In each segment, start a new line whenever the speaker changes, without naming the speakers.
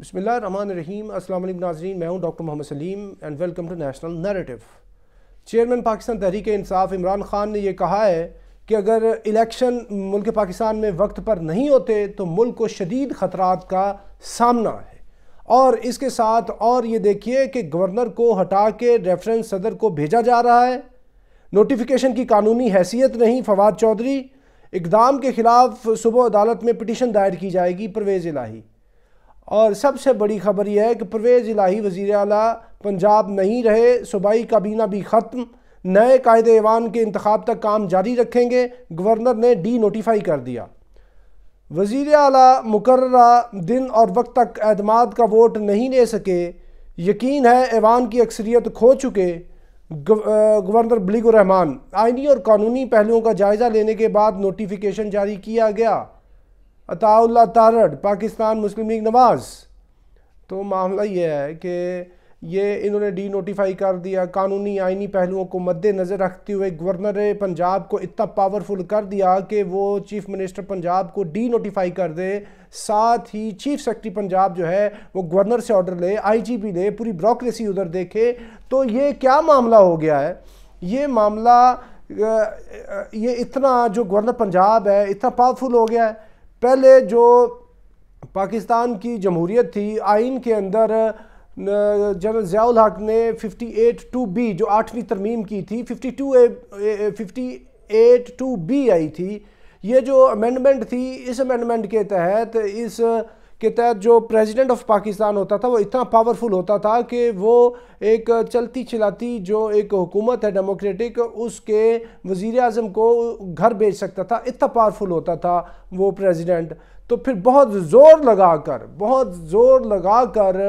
बसमीम अल्लाम नाजरीन मैं हूँ doctor Mohammad Saleem and welcome to national narrative chairman Pakistan Tehreek Insaf Imran Khan ने यह कहा है कि अगर इलेक्शन मुल्क पाकिस्तान में वक्त पर नहीं होते तो मुल्क को शदीद ख़तरा का सामना है और इसके साथ और ये देखिए कि गवर्नर को हटा के रेफरेंस सदर को भेजा जा रहा है नोटिफिकेशन की कानूनी हैसियत नहीं फवाद चौधरी इकदाम के ख़िलाफ़ सुबह अदालत में पिटिशन दायर की जाएगी परवेज़ इलाही और सबसे बड़ी खबर यह है कि परवेज़ इलाही वजीर अला पंजाब नहीं रहे सूबाई काबीना भी ख़त्म नए कायद ऐवान के इंतखब तक काम जारी रखेंगे गवर्नर ने डी नोटिफाई कर दिया वजीर अला मुकर दिन और वक्त तक अहदमाद का वोट नहीं ले सके यकीन है ऐवान की अक्सरियत खो चुके गवर्नर बलीगुररहमान आइनी और कानूनी पहलुओं का जायज़ा लेने के बाद नोटिफिकेशन जारी किया गया अताउल्ला तारड़ पाकिस्तान मुस्लिम लीग नवाज़ तो मामला ये है कि ये इन्होंने डी नोटिफाई कर दिया कानूनी आइनी पहलुओं को मद्देनज़र रखते हुए गवर्नर पंजाब को इतना पावरफुल कर दिया कि वो चीफ़ मिनिस्टर पंजाब को डी नोटिफाई कर दे साथ ही चीफ सेक्रेटरी पंजाब जो है वो गवर्नर से ऑर्डर ले आईजीपी ले पूरी ब्रोक्रेसी उधर देखे तो ये क्या मामला हो गया है ये मामला ये इतना जो गवर्नर पंजाब है इतना पावरफुल हो गया है पहले जो पाकिस्तान की जमहूरीत थी आइन के अंदर जनरल ज़ियाउल हक ने 58 टू बी जो आठवीं तरमीम की थी 52 A eight two B I थी ये जो अमेंडमेंट थी इस अमेंडमेंट के तहत इस के तहत जो प्रेसिडेंट ऑफ पाकिस्तान होता था वो इतना पावरफुल होता था कि वो एक चलती चलाती जो एक हुकूमत है डेमोक्रेटिक उसके वज़ी अजम को घर भेज सकता था इतना पावरफुल होता था वो प्रेसिडेंट तो फिर बहुत ज़ोर लगा कर बहुत ज़ोर लगा कर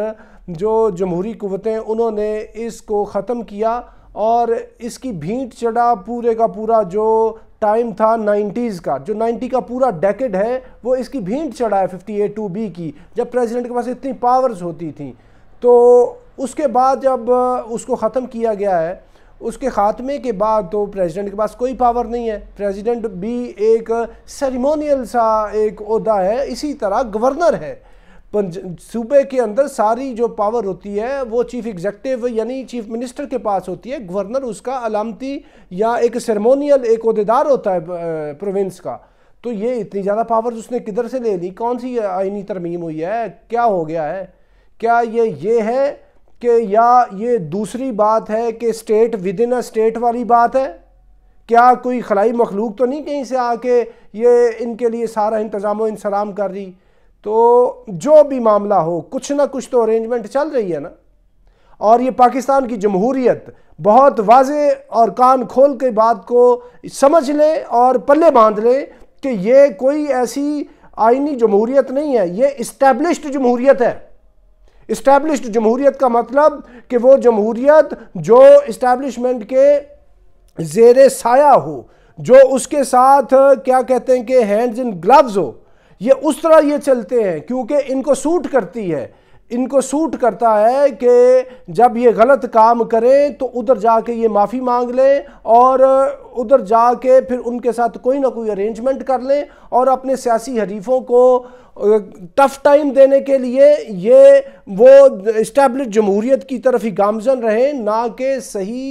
जो जमहूरी क़वतें उन्होंने इसको ख़त्म किया और इसकी भीट चढ़ा पूरे का पूरा जो टाइम था 90s का जो 90 का पूरा डेकेड है वो इसकी भींट चढ़ा है फिफ्टी ए टू बी की जब प्रेसिडेंट के पास इतनी पावर्स होती थी तो उसके बाद जब उसको ख़त्म किया गया है उसके ख़ात्मे के बाद तो प्रेसिडेंट के पास कोई पावर नहीं है प्रेसिडेंट भी एक सेरिमोनियल सा एक अहदा है इसी तरह गवर्नर है सूबे के अंदर सारी जो पावर होती है वो चीफ एग्जेक्टिव यानी चीफ मिनिस्टर के पास होती है गवर्नर उसका अलामती या एक सेरेमोनियल एक अहदेदार होता है प्रोविंस का तो ये इतनी ज़्यादा पावर उसने किधर से ले ली कौन सी आइनी तरमीम हुई है क्या हो गया है क्या ये ये है कि या ये दूसरी बात है कि state within a state वाली बात है क्या कोई खलाई मखलूक तो नहीं कहीं से आके ये इनके लिए सारा इंतज़ाम इंसराम कर रही तो जो भी मामला हो कुछ ना कुछ तो अरेंजमेंट चल रही है ना और ये पाकिस्तान की जमहूरीत बहुत वाज और कान खोल के बात को समझ लें और पल्ले बांध लें कि ये कोई ऐसी आइनी जमहूरियत नहीं है ये इस्टेब्लिश्ड जमहूरियत है इस्टेब्लिश्ड जमहूरियत का मतलब कि वो जमहूरीत जो इस्टेब्लिशमेंट के जेर साया हो जो उसके साथ क्या कहते हैं कि हैंड्स इन ग्लव्स हो ये उस तरह ये चलते हैं क्योंकि इनको सूट करती है इनको सूट करता है कि जब ये गलत काम करें तो उधर जा के ये माफ़ी मांग लें और उधर जा के फिर उनके साथ कोई ना कोई अरेंजमेंट कर लें और अपने सियासी हरीफों को टफ़ टाइम देने के लिए ये वो इस्टेब्लिश जमहूरीत की तरफ ही गामजन रहें ना कि सही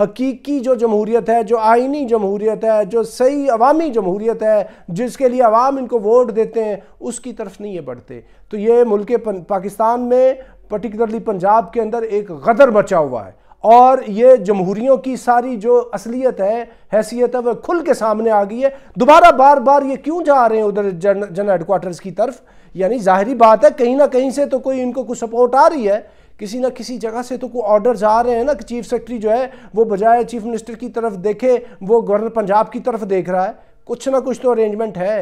हकीकी जो जमहूरियत है जो आइनी जमहूरियत है जो सही अवामी जमहूरियत है जिसके लिए अवाम इनको वोट देते हैं उसकी तरफ नहीं ये बढ़ते तो ये मुल्क पाकिस्तान में पर्टिकुलरली पंजाब के अंदर एक गदर मचा हुआ है और ये जमहूरीों की सारी जो असलियत है हैसियत है वह खुल के सामने आ गई है दोबारा बार बार ये क्यों जा रहे हैं उधर जन जनरल हेडकोार्टर्स की तरफ यानी जाहरी बात है कहीं ना कहीं से तो कोई इनको कुछ सपोर्ट आ रही है किसी ना किसी जगह से तो कोई ऑर्डर जा रहे हैं ना कि चीफ सेक्रेटरी जो है वो बजाय चीफ मिनिस्टर की तरफ देखे वो गवर्नर पंजाब की तरफ देख रहा है कुछ ना कुछ तो अरेंजमेंट है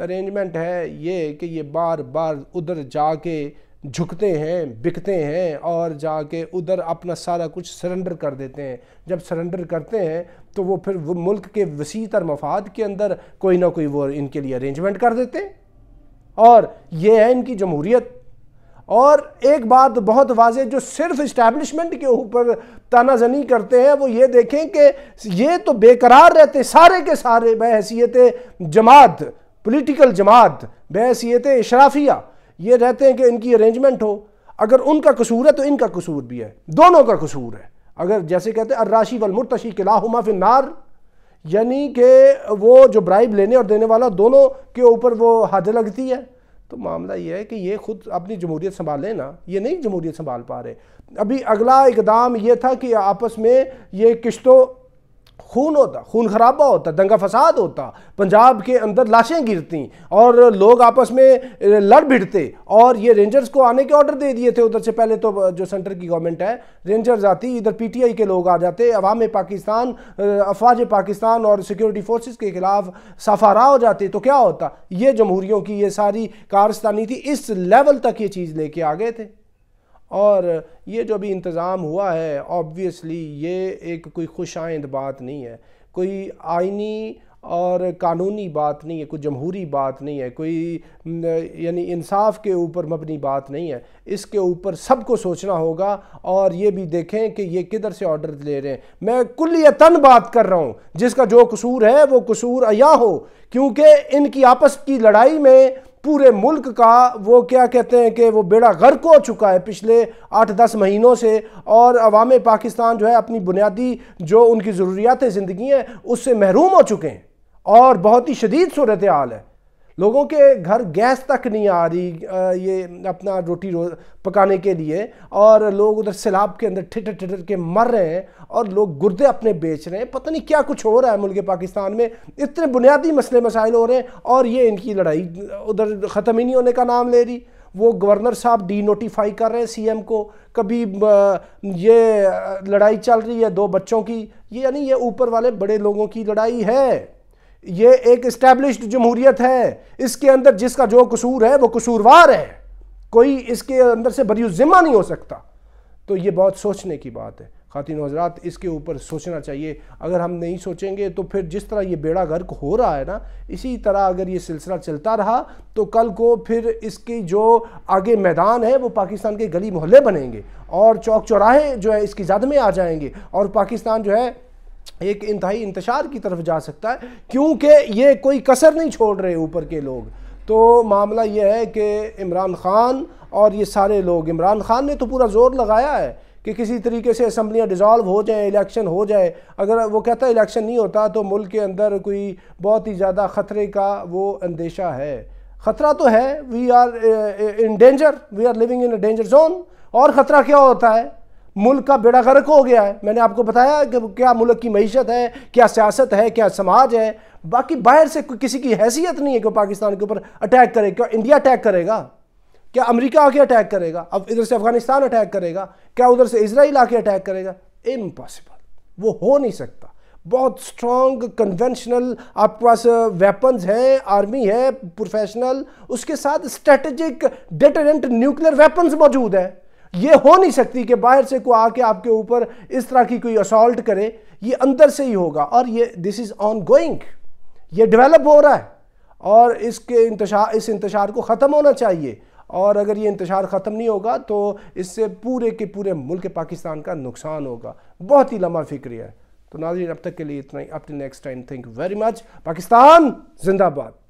अरेंजमेंट है ये कि ये बार बार उधर जाके झुकते हैं बिकते हैं और जाके उधर अपना सारा कुछ सरेंडर कर देते हैं जब सरेंडर करते हैं तो वो फिर वो मुल्क के वसी तर मफाद के अंदर कोई ना कोई वो इनके लिए अरेंजमेंट कर देते हैं और ये है इनकी जमहूरीत और एक बात बहुत वाज जो सिर्फ इस्टेब्लिशमेंट के ऊपर तानाजनी करते हैं वो ये देखें कि ये तो बेकरार रहते सारे के सारे बहसीत जमात पॉलिटिकल जमात बहसीत इशराफिया ये रहते हैं कि इनकी अरेंजमेंट हो अगर उनका कसूर है तो इनका कसूर भी है दोनों का कसूर है अगर जैसे कहते हैं अर्राशी वलमुरतशी किलाहुमा नार यानी कि वो जो ब्राइब लेने और देने वाला दोनों के ऊपर वो हद लगती है तो मामला ये है कि ये खुद अपनी जमहूरियत संभाले ना ये नहीं जमहूरियत संभाल पा रहे अभी अगला इकदाम ये था कि आपस में ये किश्तों खून होता खून खराबा होता दंगा फसाद होता पंजाब के अंदर लाशें गिरती और लोग आपस में लड़ भिड़ते और ये रेंजर्स को आने के ऑर्डर दे दिए थे उधर से पहले तो जो सेंटर की गवर्नमेंट है रेंजर्स आती इधर पीटीआई के लोग आ जाते अवाम पाकिस्तान अफवाज पाकिस्तान और सिक्योरिटी फोर्सेस के खिलाफ सफारा हो जाते तो क्या होता ये जमहूरियों की ये सारी कारस्तानी थी इस लेवल तक ये चीज़ लेके आ गए थे और ये जो भी इंतज़ाम हुआ है ऑब्वियसली ये एक कोई खुश आइंद बात नहीं है कोई आइनी और कानूनी बात नहीं है कोई जमहूरी बात नहीं है कोई यानी इंसाफ के ऊपर मबनी बात नहीं है इसके ऊपर सबको सोचना होगा और ये भी देखें कि ये किधर से ऑर्डर ले रहे हैं मैं कुल्लियतन बात कर रहा हूँ जिसका जो कसूर है वो कसूर अया हो क्योंकि इनकी आपस की लड़ाई में पूरे मुल्क का वो क्या कहते हैं कि वो बेड़ा गर्क हो चुका है पिछले आठ दस महीनों से और अवाम पाकिस्तान जो है अपनी बुनियादी जो उनकी ज़रूरियात ज़िंदगी हैं उससे महरूम हो चुके हैं और बहुत ही शदीद सूरत हाल है लोगों के घर गैस तक नहीं आ रही ये अपना रोटी रो पकाने के लिए और लोग उधर सैलाब के अंदर ठिठ ठिठर के मर रहे हैं और लोग गुर्दे अपने बेच रहे हैं पता नहीं क्या कुछ हो रहा है मुल्क पाकिस्तान में इतने बुनियादी मसले मसाइल हो रहे हैं और ये इनकी लड़ाई उधर ख़त्म ही नहीं होने का नाम ले रही वो गवर्नर साहब डी नोटिफाई कर रहे हैं सीएम को कभी ये लड़ाई चल रही है दो बच्चों की ये यानी ये ऊपर वाले बड़े लोगों की लड़ाई है ये एक इस्टेब्लिश्ड जमहूरियत है इसके अंदर जिसका जो कसूर है वो कसूरवार है कोई इसके अंदर से बरी ज़िम्मा नहीं हो सकता तो ये बहुत सोचने की बात है खातिन हजरात इसके ऊपर सोचना चाहिए अगर हम नहीं सोचेंगे तो फिर जिस तरह ये बेड़ा गर्क हो रहा है ना इसी तरह अगर ये सिलसिला चलता रहा तो कल को फिर इसकी जो आगे मैदान है वो पाकिस्तान के गली मोहल्ले बनेंगे और चौक चौराहे जो है इसकी जद में आ जाएंगे और पाकिस्तान जो है एक इंतहाई इंतशार की तरफ जा सकता है क्योंकि ये कोई कसर नहीं छोड़ रहे ऊपर के लोग तो मामला ये है कि इमरान ख़ान और ये सारे लोग इमरान ख़ान ने तो पूरा ज़ोर लगाया है कि किसी तरीके से असम्बलियाँ डिज़ोल्व हो जाएँ इलेक्शन हो जाए अगर वो कहता है इलेक्शन नहीं होता तो मुल्क के अंदर कोई बहुत ही ज़्यादा ख़तरे का वो अंदेशा है ख़तरा तो है we are in danger we are living in a danger zone और ख़तरा क्या होता है मुल्क का बेड़ा गर्क हो गया है मैंने आपको बताया कि क्या मुल्क की मीशत है क्या सियासत है क्या समाज है बाकी बाहर से किसी की हैसियत नहीं है कि पाकिस्तान के ऊपर अटैक करे क्या इंडिया अटैक करेगा क्या अमेरिका आके अटैक करेगा अब इधर से अफगानिस्तान अटैक करेगा क्या उधर से इसराइल आके अटैक करेगा इम्पॉसिबल वो हो नहीं सकता बहुत स्ट्रॉन्ग कन्वेंशनल आपके पास वेपन्स हैं आर्मी है प्रोफेशनल उसके साथ स्ट्रेटजिक डेटरेंट न्यूक्लियर वेपन्स मौजूद हैं ये हो नहीं सकती कि बाहर से कोई आके आपके ऊपर इस तरह की कोई असॉल्ट करे ये अंदर से ही होगा और ये दिस इज़ ऑन गोइंग ये डेवलप हो रहा है और इसके इंतशार इस इंतशार को ख़त्म होना चाहिए और अगर ये इंतशार ख़त्म नहीं होगा तो इससे पूरे के पूरे मुल्क पाकिस्तान का नुकसान होगा बहुत ही लम्बा फिक्र है तो नाजरीन अब तक के लिए इतना ही अपने next time thank you very much Pakistan जिंदाबाद